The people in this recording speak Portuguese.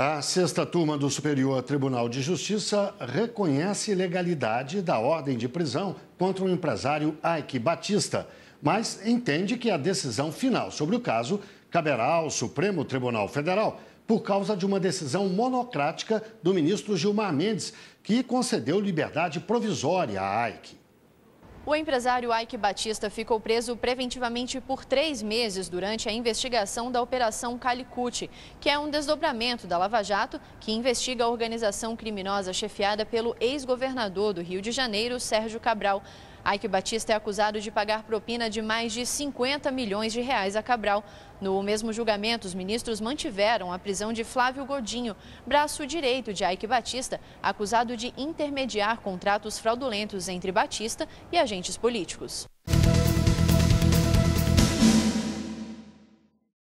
A sexta turma do Superior Tribunal de Justiça reconhece legalidade da ordem de prisão contra o empresário Ike Batista, mas entende que a decisão final sobre o caso caberá ao Supremo Tribunal Federal por causa de uma decisão monocrática do ministro Gilmar Mendes, que concedeu liberdade provisória a Ike. O empresário Ike Batista ficou preso preventivamente por três meses durante a investigação da Operação Calicute, que é um desdobramento da Lava Jato que investiga a organização criminosa chefiada pelo ex-governador do Rio de Janeiro, Sérgio Cabral. Ike Batista é acusado de pagar propina de mais de 50 milhões de reais a Cabral. No mesmo julgamento, os ministros mantiveram a prisão de Flávio Godinho, braço direito de Ike Batista, acusado de intermediar contratos fraudulentos entre Batista e agentes políticos.